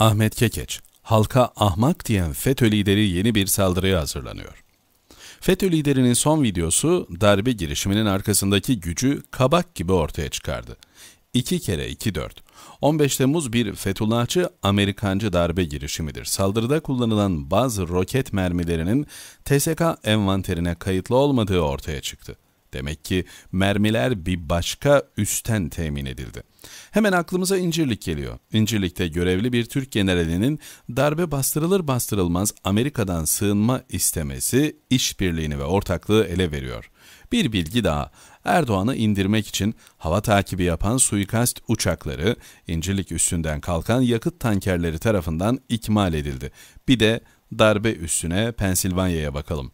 Ahmet Kekeç, halka ahmak diyen FETÖ lideri yeni bir saldırıya hazırlanıyor. FETÖ liderinin son videosu darbe girişiminin arkasındaki gücü kabak gibi ortaya çıkardı. 2 kere 2 4. 15 Temmuz bir Fethullahçı Amerikancı darbe girişimidir. Saldırıda kullanılan bazı roket mermilerinin TSK envanterine kayıtlı olmadığı ortaya çıktı. Demek ki mermiler bir başka üstten temin edildi. Hemen aklımıza İncirlik geliyor. İncirlik'te görevli bir Türk generalinin darbe bastırılır bastırılmaz Amerika'dan sığınma istemesi işbirliğini ve ortaklığı ele veriyor. Bir bilgi daha. Erdoğan'ı indirmek için hava takibi yapan suikast uçakları İncirlik üstünden kalkan yakıt tankerleri tarafından ikmal edildi. Bir de darbe üstüne Pensilvanya'ya bakalım.''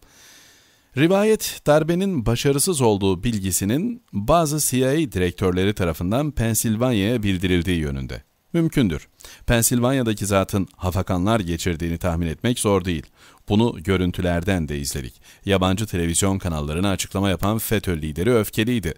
Rivayet darbenin başarısız olduğu bilgisinin bazı CIA direktörleri tarafından Pensilvanya'ya bildirildiği yönünde. Mümkündür. Pensilvanya'daki zatın hafakanlar geçirdiğini tahmin etmek zor değil. Bunu görüntülerden de izledik. Yabancı televizyon kanallarına açıklama yapan FETÖ lideri öfkeliydi.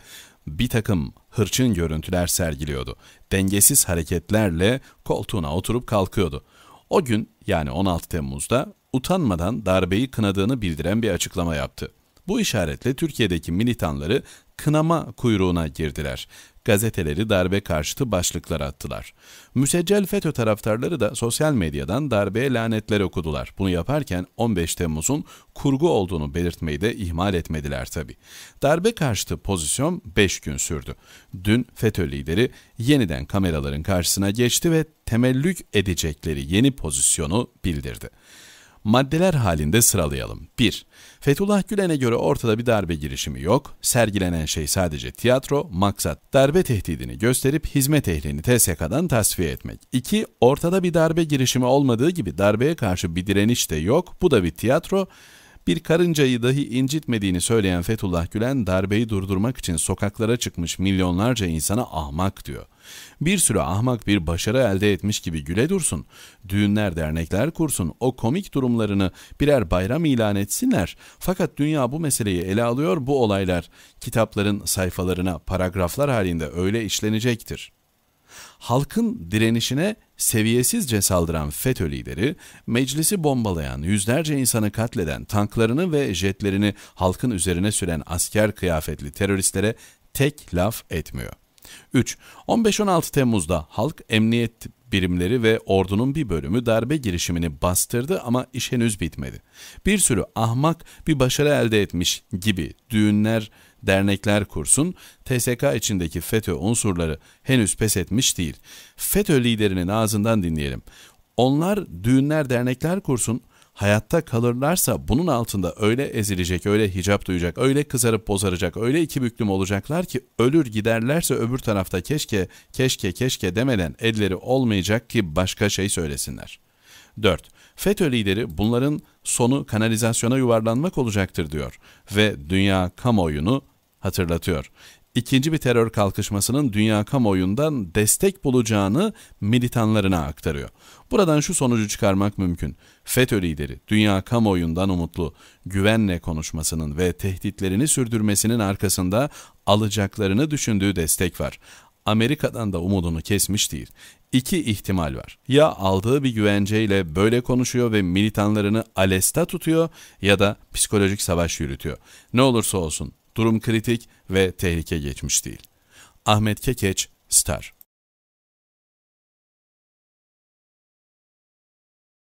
Bir takım hırçın görüntüler sergiliyordu. Dengesiz hareketlerle koltuğuna oturup kalkıyordu. O gün yani 16 Temmuz'da utanmadan darbeyi kınadığını bildiren bir açıklama yaptı. Bu işaretle Türkiye'deki militanları kınama kuyruğuna girdiler. Gazeteleri darbe karşıtı başlıklar attılar. Müseccel FETÖ taraftarları da sosyal medyadan darbeye lanetler okudular. Bunu yaparken 15 Temmuz'un kurgu olduğunu belirtmeyi de ihmal etmediler tabi. Darbe karşıtı pozisyon 5 gün sürdü. Dün FETÖ lideri yeniden kameraların karşısına geçti ve temellük edecekleri yeni pozisyonu bildirdi. Maddeler halinde sıralayalım. 1. Fethullah Gülen'e göre ortada bir darbe girişimi yok. Sergilenen şey sadece tiyatro, maksat darbe tehdidini gösterip hizmet ehlini TSK'dan tasfiye etmek. 2. Ortada bir darbe girişimi olmadığı gibi darbeye karşı bir direniş de yok. Bu da bir tiyatro bir karıncayı dahi incitmediğini söyleyen Fethullah Gülen darbeyi durdurmak için sokaklara çıkmış milyonlarca insana ahmak diyor. Bir sürü ahmak bir başarı elde etmiş gibi güle dursun. Düğünler, dernekler kursun. O komik durumlarını birer bayram ilan etsinler. Fakat dünya bu meseleyi ele alıyor. Bu olaylar kitapların sayfalarına paragraflar halinde öyle işlenecektir. Halkın direnişine seviyesizce saldıran FETÖ lideri, meclisi bombalayan, yüzlerce insanı katleden tanklarını ve jetlerini halkın üzerine süren asker kıyafetli teröristlere tek laf etmiyor. 3. 15-16 Temmuz'da halk emniyet birimleri ve ordunun bir bölümü darbe girişimini bastırdı ama iş henüz bitmedi. Bir sürü ahmak bir başarı elde etmiş gibi düğünler dernekler kursun, TSK içindeki FETÖ unsurları henüz pes etmiş değil. FETÖ liderinin ağzından dinleyelim. Onlar düğünler dernekler kursun, hayatta kalırlarsa bunun altında öyle ezilecek, öyle hicap duyacak, öyle kızarıp bozaracak, öyle iki büklüm olacaklar ki ölür giderlerse öbür tarafta keşke, keşke, keşke demeden elleri olmayacak ki başka şey söylesinler. 4. FETÖ lideri bunların sonu kanalizasyona yuvarlanmak olacaktır diyor ve dünya kamuoyunu hatırlatıyor. İkinci bir terör kalkışmasının dünya kamuoyundan destek bulacağını militanlarına aktarıyor. Buradan şu sonucu çıkarmak mümkün. FETÖ lideri dünya kamuoyundan umutlu güvenle konuşmasının ve tehditlerini sürdürmesinin arkasında alacaklarını düşündüğü destek var. Amerika'dan da umudunu kesmiş değil. İki ihtimal var. Ya aldığı bir güvenceyle böyle konuşuyor ve militanlarını alesta tutuyor ya da psikolojik savaş yürütüyor. Ne olursa olsun durum kritik ve tehlike geçmiş değil. Ahmet Kekeç, Star